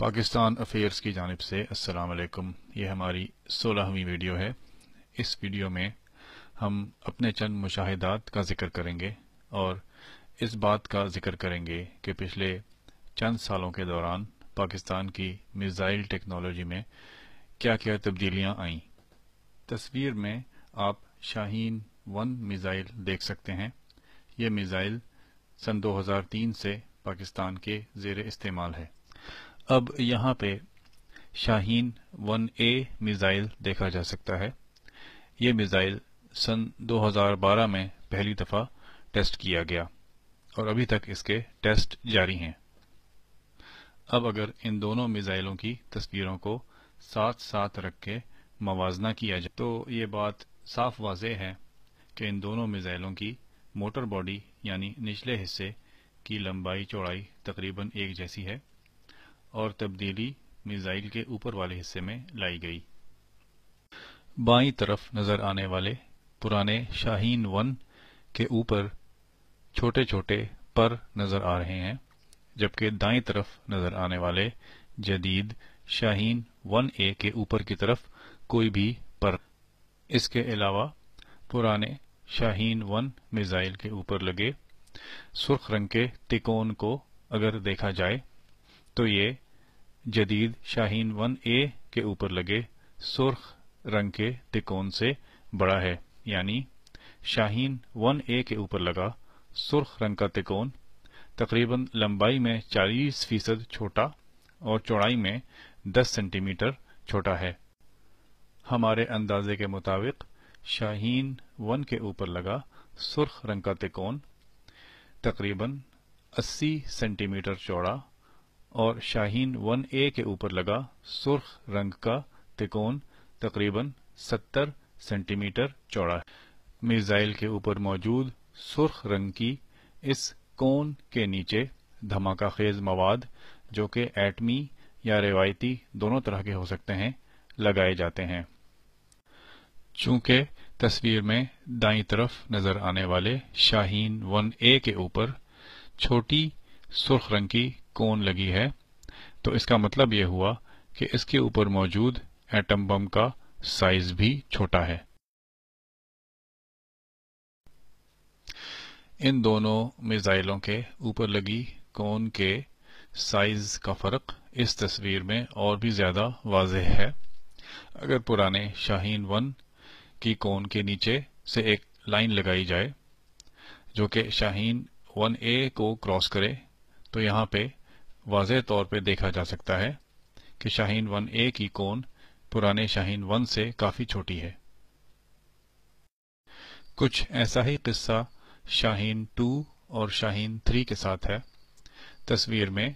Pakistan affairs की जानब से असलकम ये हमारी सोलहवीं वीडियो है इस वीडियो में हम अपने चंद मुशाहिदात का जिक्र करेंगे और इस बात का जिक्र करेंगे कि पिछले चंद सालों के दौरान पाकिस्तान की मिज़ाइल टेक्नोलॉजी में क्या क्या तब्दीलियां आईं तस्वीर में आप शाहीन वन मिज़ाइल देख सकते हैं ये मिज़ाइल सन 2003 से पाकिस्तान के जेर इस्तेमाल है अब यहां पे शाहीन 1A मिज़ाइल देखा जा सकता है ये मिज़ाइल सन 2012 में पहली दफ़ा टेस्ट किया गया और अभी तक इसके टेस्ट जारी हैं अब अगर इन दोनों मिज़ाइलों की तस्वीरों को साथ साथ रख के मवाजना किया जाए तो ये बात साफ वाज है कि इन दोनों मिज़ाइलों की मोटर बॉडी यानी निचले हिस्से की लंबाई चौड़ाई तकरीबन एक जैसी है और तब्दीली मिसाइल के ऊपर वाले हिस्से में लाई गई बाई तरफ नजर आने वाले पुराने शाहीन वन के ऊपर छोटे छोटे पर नजर आ रहे हैं जबकि दाई तरफ नजर आने वाले जदीद शाहीन वन ए के ऊपर की तरफ कोई भी पर इसके अलावा पुराने शाहीन वन मिसाइल के ऊपर लगे सुर्ख रंग के तिकोन को अगर देखा जाए तो ये जदीद शाहीन वन ए के ऊपर लगे सुर्ख रंग के तिकोन से बड़ा है यानी शाहीन वन ए के ऊपर लगा सुर्ख रंग का तिकोन तकरीबन लंबाई में 40 फीसद छोटा और चौड़ाई में 10 सेंटीमीटर छोटा है हमारे अंदाजे के मुताबिक शाहीन वन के ऊपर लगा सुर्ख रंग का तिकोन तकरीबन 80 सेंटीमीटर चौड़ा और शाहीन वन ए के ऊपर लगा सुर्ख रंग का तिकोन तकरीबन 70 सेंटीमीटर चौड़ा है मिसाइल के ऊपर मौजूद सुर्ख रंग की इस कोन के नीचे धमाका खेज मवाद जो कि एटमी या रिवायती दोनों तरह के हो सकते हैं लगाए जाते हैं चूंकि तस्वीर में दाई तरफ नजर आने वाले शाहीन वन ए के ऊपर छोटी सुर्ख रंग की कोन लगी है तो इसका मतलब यह हुआ कि इसके ऊपर मौजूद एटम बम का साइज भी छोटा है इन दोनों मिसाइलों के ऊपर लगी कोन के साइज का फर्क इस तस्वीर में और भी ज्यादा वाजह है अगर पुराने शाहीन वन की कोन के नीचे से एक लाइन लगाई जाए जो कि शाहीन वन ए को क्रॉस करे तो यहां पे वाज तौर पर देखा जा सकता है कि शाहीन वन ए की कोन पुराने शाहीन वन से काफी छोटी है कुछ ऐसा ही किस्सा शाहीन टू और शाहीन थ्री के साथ है तस्वीर में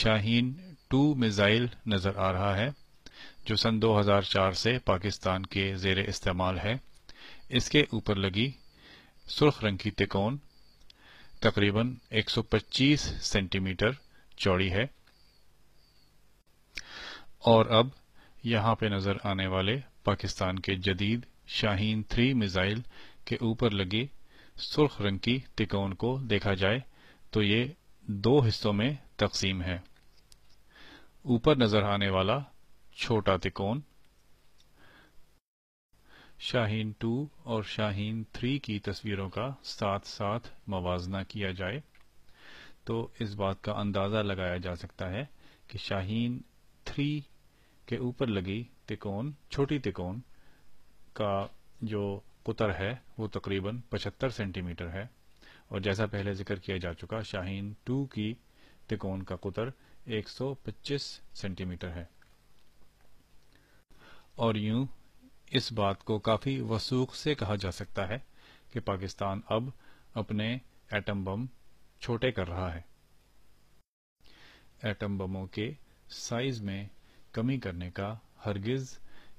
शाहीन टू मिज़ाइल नज़र आ रहा है जो सन 2004 से पाकिस्तान के जेर इस्तेमाल है इसके ऊपर लगी सुर्ख रंग की तिकोन तकरीबन 125 सेंटीमीटर चौड़ी है और अब यहां पे नजर आने वाले पाकिस्तान के जदीद शाहीन थ्री मिसाइल के ऊपर लगी सुर्ख रंग की तिकोन को देखा जाए तो ये दो हिस्सों में तकसीम है ऊपर नजर आने वाला छोटा तिकोन शाहीन टू और शाहीन थ्री की तस्वीरों का साथ साथ मवाजना किया जाए तो इस बात का अंदाज़ा लगाया जा सकता है कि शाहीन थ्री के ऊपर लगी तिकोन छोटी तिकोन का जो कुतर है वो तकरीबन 75 सेंटीमीटर है और जैसा पहले जिक्र किया जा चुका शाहीन टू की तिकोन का कुतर 125 सेंटीमीटर है और यूं इस बात को काफी वसूख से कहा जा सकता है कि पाकिस्तान अब अपने एटम बम छोटे कर रहा है एटम बमों के साइज में कमी करने का हरगिज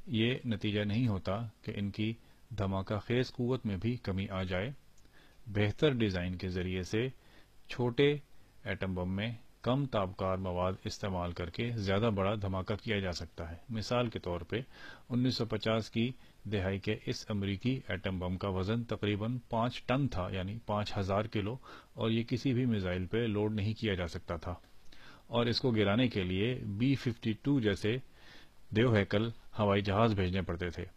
ये नतीजा नहीं होता कि इनकी धमाका खेज कुत में भी कमी आ जाए बेहतर डिज़ाइन के ज़रिए से छोटे एटम बम में कम ताबकार मवाद इस्तेमाल करके ज़्यादा बड़ा धमाका किया जा सकता है मिसाल के तौर सौ पचास की दहाई के इस अमरीकी एटम बम का वज़न तकरीबन पांच टन था यानी पांच हज़ार किलो और ये किसी भी मिज़ाइल पे लोड नहीं किया जा सकता था और इसको गिराने के लिए बी फिफ्टी टू जैसे देवहैकल हवाई जहाज़ भेजने पड़ते थे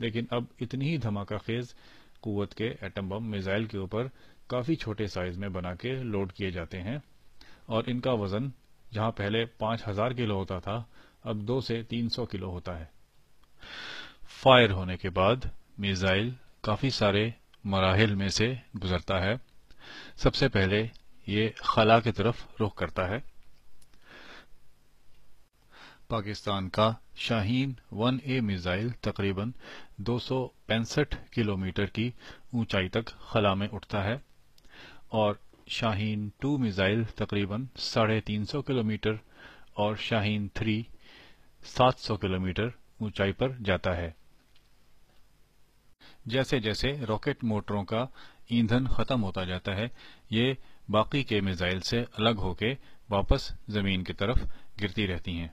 लेकिन अब इतनी ही धमाका खेज कुत के एटम बम मिज़ाइल के ऊपर काफ़ी छोटे साइज में बना के लोड किए जाते हैं और इनका वजन जहां पहले 5000 किलो होता था अब दो से 300 किलो होता है फायर होने के बाद मिसाइल काफी सारे मराहल में से गुजरता है सबसे पहले ये खला की तरफ रुख करता है पाकिस्तान का शाहीन 1A मिसाइल तकरीबन दो किलोमीटर की ऊंचाई तक खला में उठता है और शाहीन टू मिज़ाइल तकरीबन साढ़े तीन सौ किलोमीटर और शाहीन थ्री सात सौ किलोमीटर ऊंचाई पर जाता है जैसे जैसे रॉकेट मोटरों का ईंधन खत्म होता जाता है ये बाकी के मिज़ाइल से अलग होके वापस जमीन की तरफ गिरती रहती हैं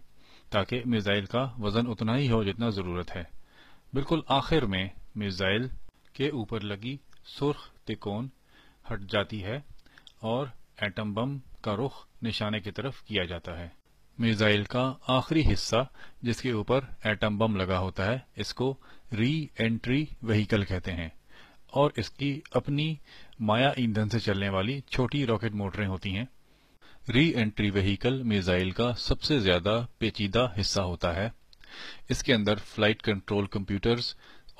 ताकि मिज़ाइल का वजन उतना ही हो जितना ज़रूरत है बिल्कुल आखिर में मिज़ाइल के ऊपर लगी सुर्ख तिकोन हट जाती है और एटम बम का रुख निशाने की तरफ किया जाता है मिसाइल का आखिरी हिस्सा जिसके ऊपर एटम बम लगा होता है इसको री एंट्री व्हीकल कहते हैं और इसकी अपनी माया ईंधन से चलने वाली छोटी रॉकेट मोटरें होती हैं री एंट्री व्हीकल मिसाइल का सबसे ज्यादा पेचीदा हिस्सा होता है इसके अंदर फ्लाइट कंट्रोल कंप्यूटर्स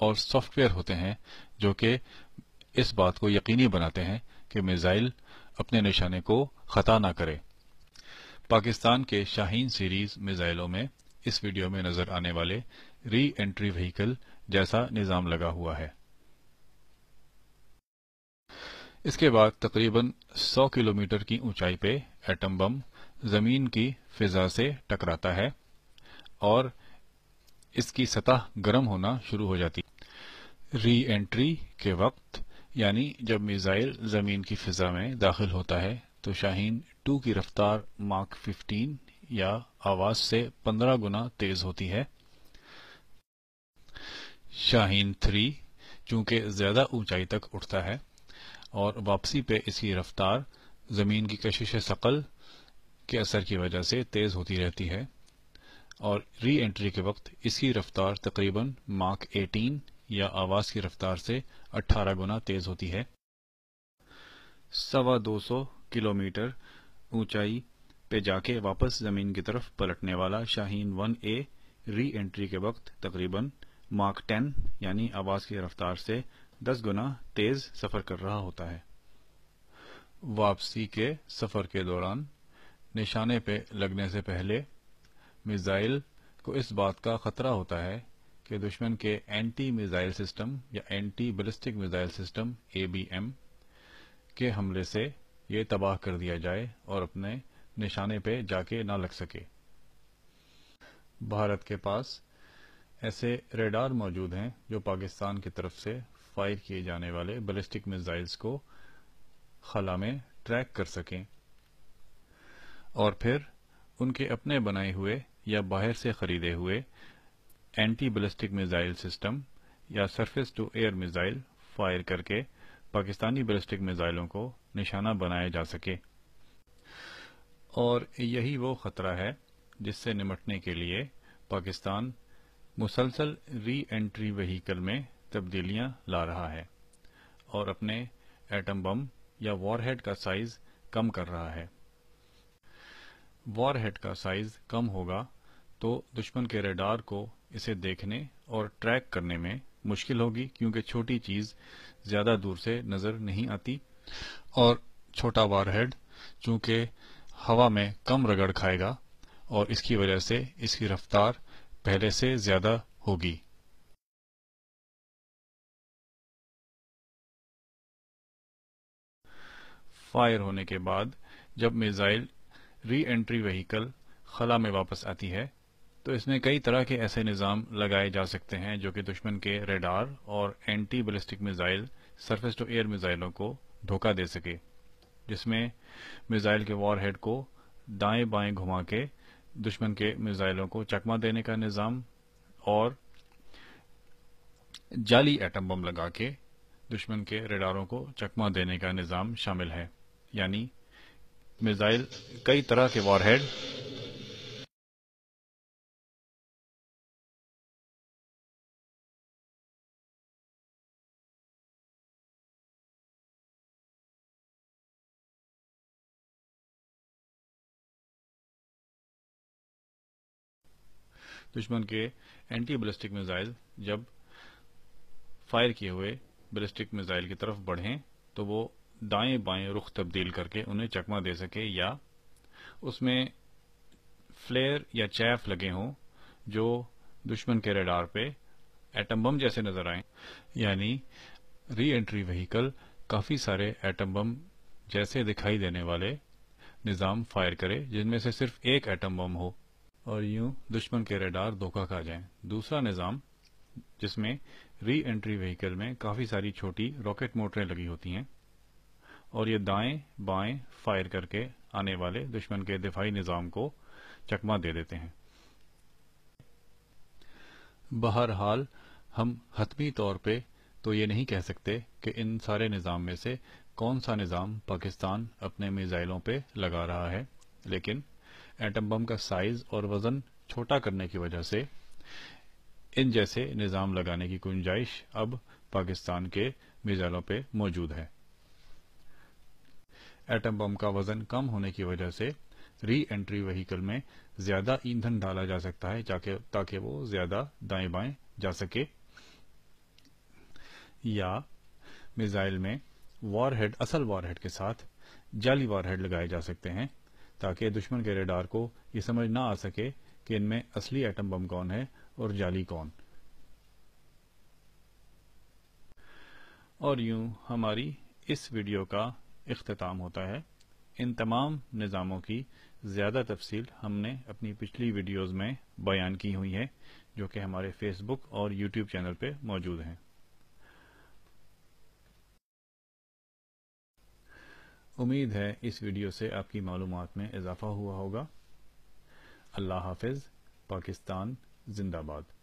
और सॉफ्टवेयर होते हैं जो कि इस बात को यकीनी बनाते हैं कि मिसाइल अपने निशाने को खता ना करे पाकिस्तान के शाहीन सीरीज मिसाइलों में इस वीडियो में नजर आने वाले री एंट्री व्हीकल जैसा निजाम लगा हुआ है इसके बाद तकरीबन 100 किलोमीटर की ऊंचाई पे एटम बम जमीन की फिजा से टकराता है और इसकी सतह गर्म होना शुरू हो जाती री एंट्री के वक्त यानी जब मिज़ाइल ज़मीन की फ़िज़ा में दाखिल होता है तो शाहीन टू की रफ्तार मार्क 15 या आवाज़ से 15 गुना तेज़ होती है शाहीन थ्री चूंकि ज़्यादा ऊंचाई तक उठता है और वापसी पे इसकी रफ्तार ज़मीन की कशिश शकल के असर की वजह से तेज़ होती रहती है और री एंट्री के वक्त इसकी रफ्तार तकरीबन मार्क 18 या आवाज की रफ्तार से 18 गुना तेज होती है सवा दो सौ किलोमीटर ऊंचाई पे जाके वापस जमीन की तरफ पलटने वाला शाहीन वन ए री एंट्री के वक्त तकरीबन मार्क 10 यानी आवाज की रफ्तार से 10 गुना तेज सफर कर रहा होता है वापसी के सफर के दौरान निशाने पे लगने से पहले मिसाइल को इस बात का खतरा होता है कि दुश्मन के एंटी मिसाइल सिस्टम या anti ballistic missile system ABM के हमले से ये तबाह कर दिया जाए और अपने निशाने पे जाके ना लग सके भारत के पास ऐसे रेडार मौजूद हैं जो पाकिस्तान की तरफ से फायर किए जाने वाले बलिस्टिक मिसाइल्स को खला में ट्रैक कर सकें और फिर उनके अपने बनाए हुए या बाहर से खरीदे हुए एंटी बलिस्टिक मिसाइल सिस्टम या surface to air missile fire करके पाकिस्तानी बलिस्टिक मिसाइलों को निशाना बनाया जा सके और यही वो खतरा है जिससे निमटने के लिए पाकिस्तान मुसलसल री एंट्री वहीकल में तब्दीलियां ला रहा है और अपने एटम बम या वॉरहेड का साइज कम कर रहा है वॉरहेड का साइज कम होगा तो दुश्मन के रेडार को इसे देखने और ट्रैक करने में मुश्किल होगी क्योंकि छोटी चीज ज्यादा दूर से नजर नहीं आती और छोटा वारहेड चूंकि हवा में कम रगड़ खाएगा और इसकी वजह से इसकी रफ्तार पहले से ज्यादा होगी फायर होने के बाद जब मिसाइल री एंट्री व्हीकल खला में वापस आती है तो इसमें कई तरह के ऐसे निज़ाम लगाए जा सकते हैं जो कि दुश्मन के रेडार और anti ballistic missile surface to air मिज़ाइलों को धोखा दे सके जिसमें मिज़ाइल के वॉर हेड को दाए बाएं घुमा के दुश्मन के मिज़ाइलों को चकमा देने का निज़ाम और जाली एटम बम लगा के दुश्मन के रेडारों को चकमा देने का निज़ाम शामिल है यानी मिज़ाइल कई तरह के वॉरहेड दुश्मन के एंटी बलिस्टिक मिसाइल जब फायर किए हुए बलिस्टिक मिसाइल की तरफ बढ़ें तो वो दाएं बाएं रुख तब्दील करके उन्हें चकमा दे सके या उसमें फ्लेयर या चैफ लगे हों जो दुश्मन के रेडार पे एटम बम जैसे नजर आए यानी री एंट्री व्हीकल काफी सारे एटम बम जैसे दिखाई देने वाले निजाम फायर करे जिनमें से सिर्फ एक एटम बम हो और यूं दुश्मन के रेडार धोखा खा जाएं। दूसरा निज़ाम जिसमें री एंट्री व्हीकल में काफ़ी सारी छोटी रॉकेट मोटरें लगी होती हैं और ये दाएं बाएं फायर करके आने वाले दुश्मन के दिफाई निज़ाम को चकमा दे देते हैं बहरहाल हम हतमी तौर पे तो ये नहीं कह सकते कि इन सारे निज़ाम में से कौन सा निज़ाम पाकिस्तान अपने मिज़ाइलों पे लगा रहा है लेकिन एटम बम का साइज और वजन छोटा करने की वजह से इन जैसे निज़ाम लगाने की गुंजाइश अब पाकिस्तान के मिज़ाइलों पे मौजूद है एटम बम का वजन कम होने की वजह से री एंट्री वहीकल में ज्यादा ईंधन डाला जा सकता है ताकि वो ज्यादा दाएं बाएं जा सके या मिसाइल में वॉरहेड असल वॉरहेड के साथ जाली वॉरहेड लगाए जा सकते हैं ताकि दुश्मन के रेडार को ये समझ ना आ सके कि इनमें असली एटम बम कौन है और जाली कौन और यूं हमारी इस वीडियो का अख्ताम होता है इन तमाम निज़ामों की ज़्यादा तफसील हमने अपनी पिछली वीडियोस में बयान की हुई है जो कि हमारे फेसबुक और यूट्यूब चैनल पे मौजूद हैं उम्मीद है इस वीडियो से आपकी मालूम में इजाफा हुआ होगा अल्लाह हाफिज़ पाकिस्तान जिंदाबाद